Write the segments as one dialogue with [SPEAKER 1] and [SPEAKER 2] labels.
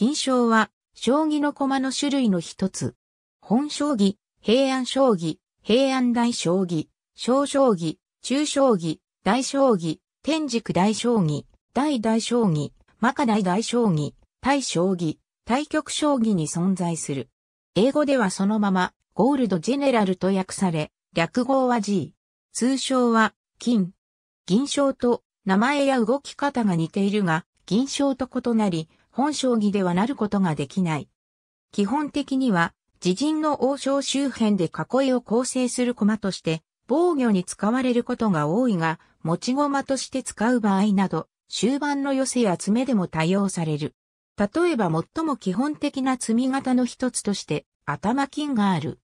[SPEAKER 1] 金賞は、将棋の駒の種類の一つ。本将棋、平安将棋、平安大将棋、小将棋、中将棋、大将棋、天竺大将棋、大大将棋、マカ大大将棋、大将棋、対局将棋に存在する。英語ではそのまま、ゴールドジェネラルと訳され、略語は G。通称は、金。銀賞と名前や動き方が似ているが、銀賞と異なり、本将棋ではなることができない。基本的には、自陣の王将周辺で囲いを構成する駒として、防御に使われることが多いが、持ち駒として使う場合など、終盤の寄せや詰めでも多用される。例えば最も基本的な積み方の一つとして、頭金がある。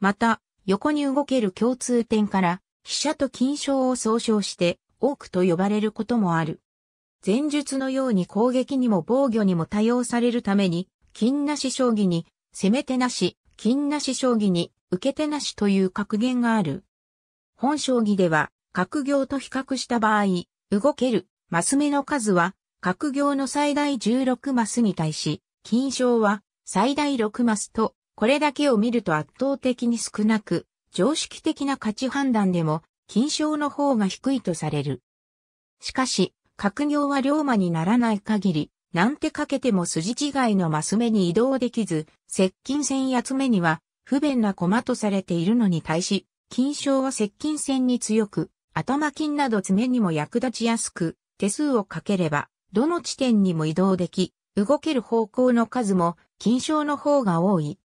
[SPEAKER 1] また、横に動ける共通点から、飛車と金賞を総称して、多くと呼ばれることもある。前述のように攻撃にも防御にも多用されるために、金なし将棋に、攻め手なし、金なし将棋に、受け手なしという格言がある。本将棋では、格行と比較した場合、動ける、マス目の数は、格行の最大16マスに対し、金賞は最大6マスと、これだけを見ると圧倒的に少なく、常識的な価値判断でも、金賞の方が低いとされる。しかし、閣行は龍馬にならない限り、なんてかけても筋違いのマス目に移動できず、接近戦やつ目には不便な駒とされているのに対し、金賞は接近戦に強く、頭金など爪にも役立ちやすく、手数をかければ、どの地点にも移動でき、動ける方向の数も金賞の方が多い。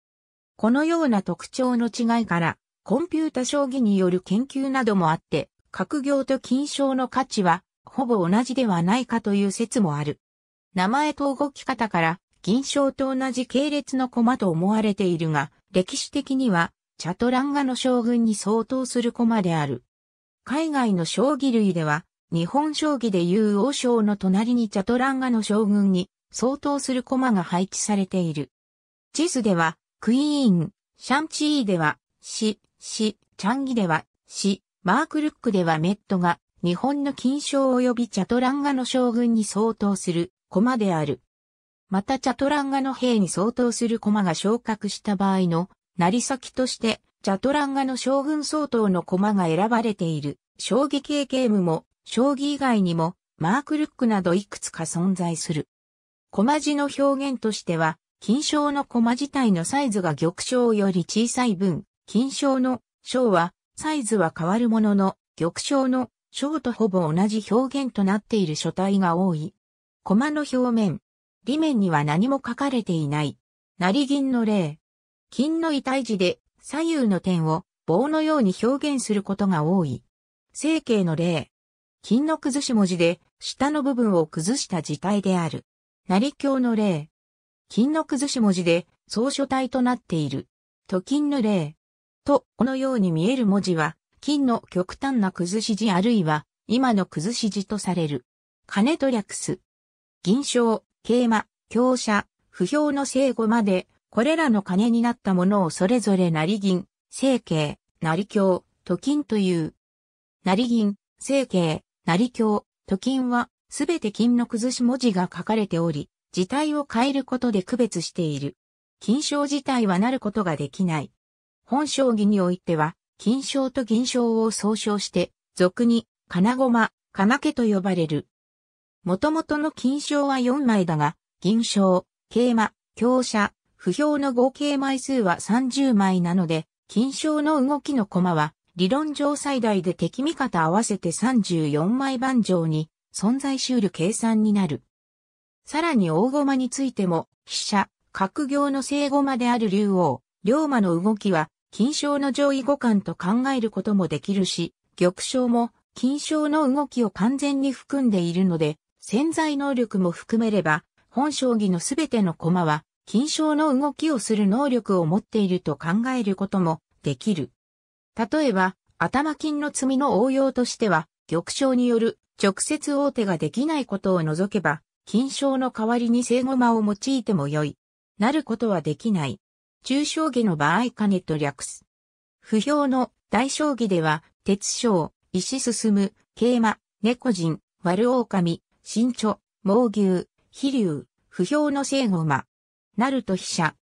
[SPEAKER 1] このような特徴の違いから、コンピュータ将棋による研究などもあって、格行と金賞の価値はほぼ同じではないかという説もある。名前と動き方から、銀賞と同じ系列の駒と思われているが、歴史的には、チャトランガの将軍に相当する駒である。海外の将棋類では、日本将棋でいう王将の隣にチャトランガの将軍に相当する駒が配置されている。地図では、クイーン、シャンチーでは、シ、シ、チャンギでは、シ、マークルックではメットが、日本の金賞及びチャトランガの将軍に相当する駒である。またチャトランガの兵に相当する駒が昇格した場合の、成先として、チャトランガの将軍相当の駒が選ばれている、将棋系ゲームも、将棋以外にも、マークルックなどいくつか存在する。駒字の表現としては、金賞の駒自体のサイズが玉賞より小さい分、金賞の章は、サイズは変わるものの、玉賞の章とほぼ同じ表現となっている書体が多い。コマの表面。裏面には何も書かれていない。成銀の例。金の遺体字で左右の点を棒のように表現することが多い。成形の例。金の崩し文字で下の部分を崩した字体である。成鏡の例。金の崩し文字で草書体となっている。と金の例。と、このように見える文字は、金の極端な崩し字あるいは今の崩し字とされる。金と略す。銀賞、桂馬、強者、不評の正語まで、これらの金になったものをそれぞれ成銀、成形、成強、と金という。成銀、成形、成強、と金は、すべて金の崩し文字が書かれており、字体を変えることで区別している。金賞自体はなることができない。本将棋においては、金賞と銀賞を総称して、俗に、金駒、金家と呼ばれる。元々の金賞は4枚だが、銀賞、桂馬、強者、不評の合計枚数は30枚なので、金賞の動きの駒は、理論上最大で敵味方合わせて34枚盤上に、存在し得る計算になる。さらに大駒についても、飛車、角行の正駒である竜王、龍馬の動きは、金賞の上位互換と考えることもできるし、玉賞も金賞の動きを完全に含んでいるので、潜在能力も含めれば、本将棋のすべての駒は、金賞の動きをする能力を持っていると考えることもできる。例えば、頭金の積みの応用としては、玉将による直接大手ができないことを除けば、金賞の代わりに正駒を用いても良い。なることはできない。中将棋の場合金と略す。不評の大将棋では、鉄将、石進、桂馬、猫人、悪狼、新著、猛牛、飛竜、不評の正語馬、なると飛車。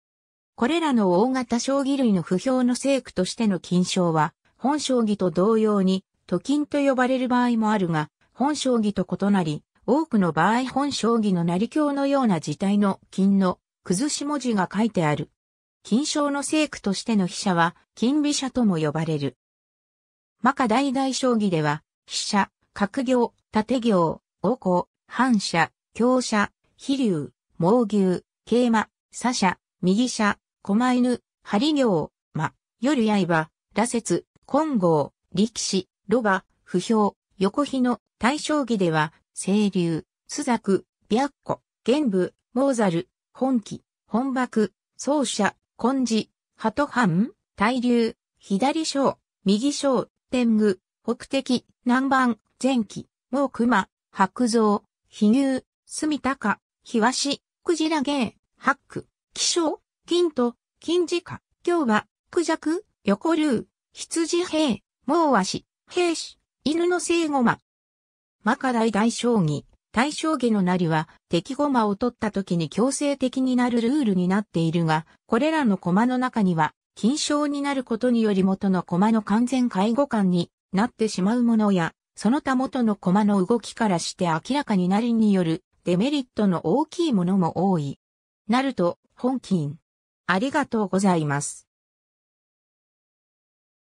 [SPEAKER 1] これらの大型将棋類の不評の聖句としての金賞は、本将棋と同様に、都金と呼ばれる場合もあるが、本将棋と異なり、多くの場合本将棋の成教のような字体の金の崩し文字が書いてある。金賞の聖句としての飛車は、金美者とも呼ばれる。マカ大大将棋では、飛車、格行、縦行、王行、反射、強射、飛竜、猛牛、桂馬、左車、右車、狛犬、針行、馬、夜刃、羅刹、金剛、力士、ロバ、不評、横日の大将棋では、清流、朱雀、白虎、玄武、モーザル、本気、本爆、奏者、根治、鳩藩、大流、左小、右小、天狗、北敵、南蛮、前期、毛熊、白蔵、飛牛、住高、日和クジラゲー、ハック、気象、金と、金字架、京は、クジャク、横流、羊兵、毛和氏、兵士、犬の生後間。マカ大大将棋、対象下のなりは、敵駒を取った時に強制的になるルールになっているが、これらの駒の中には、金賞になることにより元の駒の完全介護感になってしまうものや、その他元の駒の動きからして明らかになりによるデメリットの大きいものも多い。なると、本金。ありがとうございます。